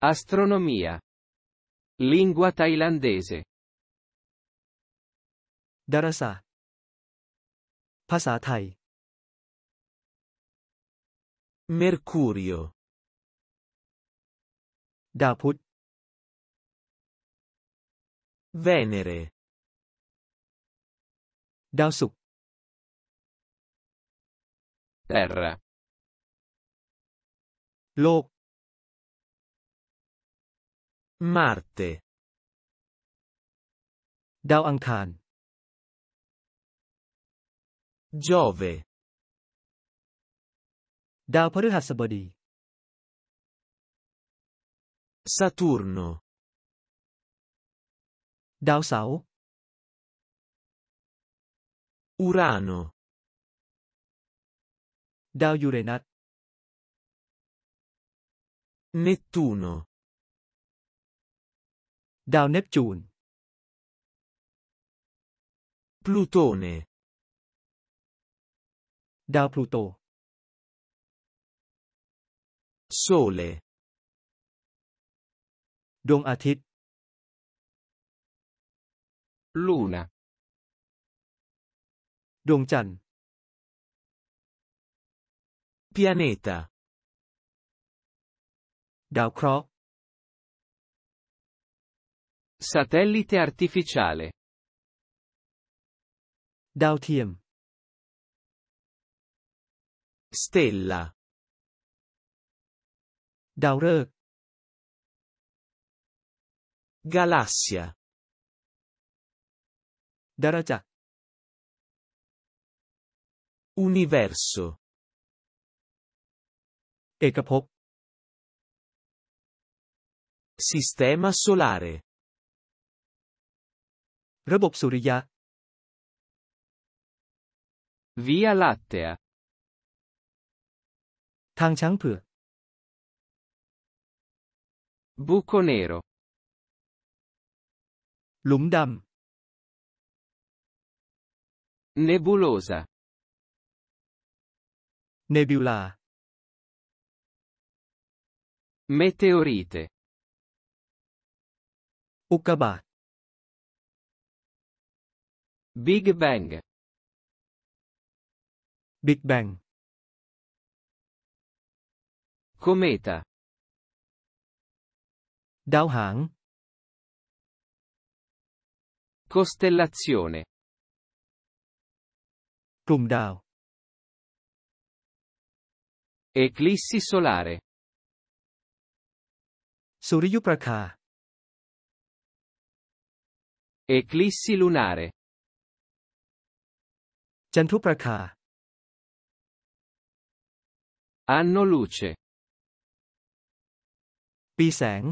Astronomia. Lingua thailandese. Darasa. ภาษาไทย Mercurio. ดาวพุธ Venere. ดาวศุกร์ Terra. โลก Marte. ดาวอังคาร Giove. ดาวพฤหัสบดี Saturno. ดาวเสาร์ Urano. ดาวยูเรนัส Nettuno. ดาวเนปจูนพลูโตเน ดาวพลูโต โซเลดวงอาทิตย์ ลูนา ดวงจันทร์ p i อเนตา ดาวเคราะห์ Satellite artificiale. Dao Stella. ดาวฤกษ์ Galassia. ดารจักร Universo. เอกภพ Sistema solare. ระบบสุริยะ Via Lattea ทางช้างเผือก Buco Nero หลุมดำ Nebulosa Nebula Meteorite อุกกาบาต Big Bang. Big Bang. Cometa. Đáo hãng. Costellazione. Cùng đảo. Eclissi solare. Suryuprakha. Eclissi lunare. จันทุประคา anno luce ปีแสง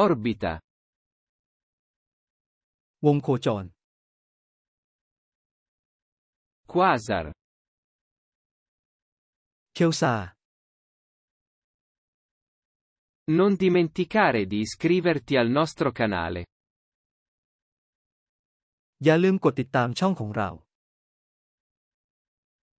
orbita วงโคจร quasar เคลซา Non dimenticare di iscriverti al nostro canale. อย่าลืมกดติดตามช่องของเรา